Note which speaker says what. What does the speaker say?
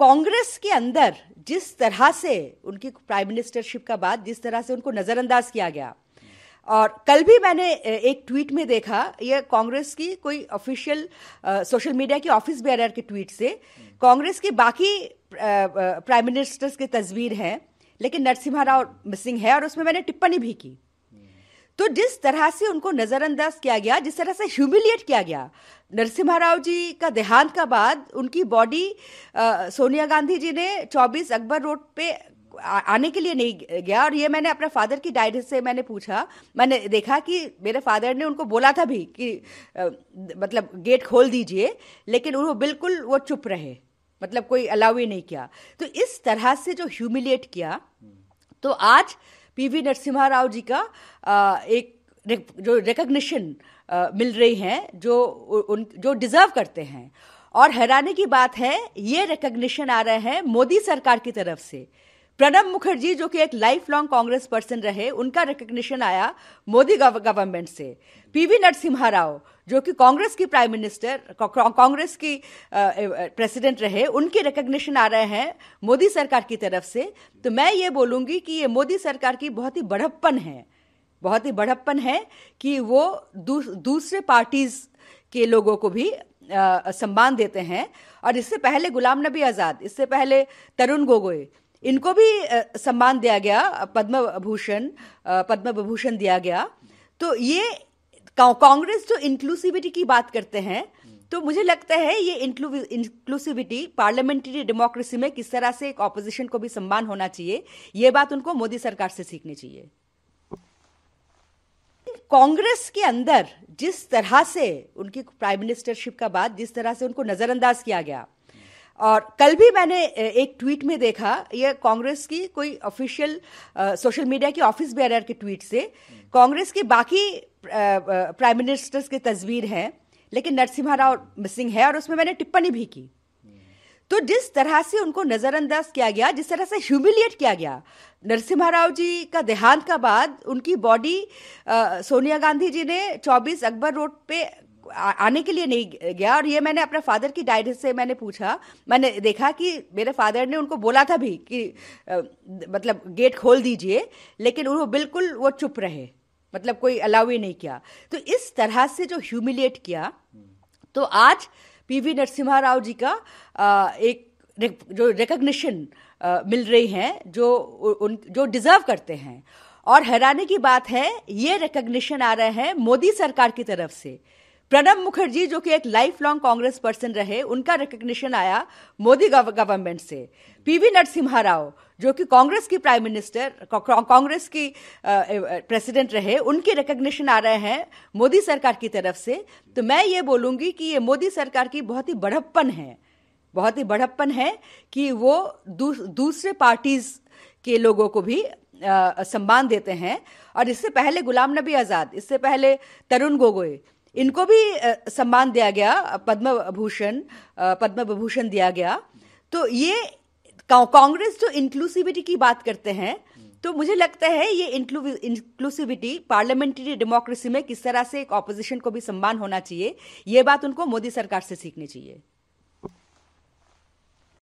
Speaker 1: कांग्रेस के अंदर जिस तरह से उनकी प्राइम मिनिस्टरशिप का बाद जिस तरह से उनको नज़रअंदाज किया गया और कल भी मैंने एक ट्वीट में देखा यह कांग्रेस की कोई ऑफिशियल सोशल मीडिया की ऑफिस बेरर के ट्वीट से कांग्रेस के बाकी प्राइम मिनिस्टर्स के तस्वीर हैं लेकिन नरसिम्हा राव मिसिंग है और उसमें मैंने टिप्पणी भी की तो जिस तरह से उनको नज़रअंदाज किया गया जिस तरह से ह्यूमिलिएट किया गया नरसिम्हा राव जी का देहांत का बाद उनकी बॉडी सोनिया गांधी जी ने 24 अकबर रोड पे आने के लिए नहीं गया और ये मैंने अपने फादर की डायरी से मैंने पूछा मैंने देखा कि मेरे फादर ने उनको बोला था भी कि आ, मतलब गेट खोल दीजिए लेकिन वो बिल्कुल वो चुप रहे मतलब कोई अलाउ ही नहीं किया तो इस तरह से जो ह्यूमिलिएट किया तो आज पीवी नरसिम्हा राव जी का एक जो रिकग्निशन मिल रही है जो उन जो डिजर्व करते हैं और हैरानी की बात है ये रिकग्निशन आ रहे हैं मोदी सरकार की तरफ से प्रणब मुखर्जी जो कि एक लाइफ लॉन्ग कांग्रेस पर्सन रहे उनका रिकग्निशन आया मोदी गवर्नमेंट से पीवी नरसिम्हा राव जो कि कांग्रेस की प्राइम मिनिस्टर कांग्रेस की प्रेसिडेंट रहे उनके रिकग्निशन आ रहे हैं मोदी सरकार की तरफ से तो मैं ये बोलूँगी कि ये मोदी सरकार की बहुत ही बढ़प्पन है बहुत ही बढ़प्पन है कि वो दूसरे पार्टीज़ के लोगों को भी सम्मान देते हैं और इससे पहले गुलाम नबी आज़ाद इससे पहले तरुण गोगोई इनको भी सम्मान दिया गया पद्म भूषण पद्म विभूषण दिया गया तो ये कांग्रेस जो इंक्लूसिविटी की बात करते हैं तो मुझे लगता है ये इंक्लूसिविटी पार्लियामेंट्री डेमोक्रेसी में किस तरह से एक ऑपोजिशन को भी सम्मान होना चाहिए ये बात उनको मोदी सरकार से सीखनी चाहिए कांग्रेस के अंदर जिस तरह से उनकी प्राइम मिनिस्टरशिप का बात जिस तरह से उनको नजरअंदाज किया गया और कल भी मैंने एक ट्वीट में देखा यह कांग्रेस की कोई ऑफिशियल सोशल मीडिया की ऑफिस बैनर के ट्वीट से कांग्रेस के बाकी प्राइम मिनिस्टर्स की तस्वीर है लेकिन नरसिम्हा राव मिसिंग है और उसमें मैंने टिप्पणी भी की तो जिस तरह से उनको नज़रअंदाज किया गया जिस तरह से ह्यूमिलिएट किया गया नरसिम्हा राव जी का देहांत का बाद उनकी बॉडी सोनिया गांधी जी ने 24 अकबर रोड पे आने के लिए नहीं गया और ये मैंने अपने फादर की डायरी से मैंने पूछा मैंने देखा कि मेरे फादर ने उनको बोला था भी कि मतलब गेट खोल दीजिए लेकिन वो बिल्कुल वो चुप रहे मतलब कोई अलाउ ही नहीं किया तो इस तरह से जो ह्यूमिलेट किया तो आज पी वी नरसिम्हा राव जी का एक जो रिकग्निशन मिल रही है जो उन जो डिजर्व करते हैं और हैरानी की बात है ये रिकग्निशन आ रहे हैं मोदी सरकार की तरफ से प्रणब मुखर्जी जो कि एक लाइफ लॉन्ग कांग्रेस पर्सन रहे उनका रिकग्निशन आया मोदी गवर्नमेंट से पीवी नरसिम्हा राव जो कि कांग्रेस की प्राइम मिनिस्टर कांग्रेस की प्रेसिडेंट रहे उनके रिकग्निशन आ रहे हैं मोदी सरकार की तरफ से तो मैं ये बोलूँगी कि ये मोदी सरकार की बहुत ही बढ़प्पन है बहुत ही बढ़प्पन है कि वो दूस, दूसरे पार्टीज़ के लोगों को भी सम्मान देते हैं और इससे पहले गुलाम नबी आज़ाद इससे पहले तरुण गोगोई इनको भी सम्मान दिया गया पद्म भूषण पद्म विभूषण दिया गया तो ये कांग्रेस जो इंक्लूसिविटी की बात करते हैं तो मुझे लगता है ये इंक्लूसिविटी पार्लियामेंट्री डेमोक्रेसी में किस तरह से एक ऑपोजिशन को भी सम्मान होना चाहिए ये बात उनको मोदी सरकार से सीखनी चाहिए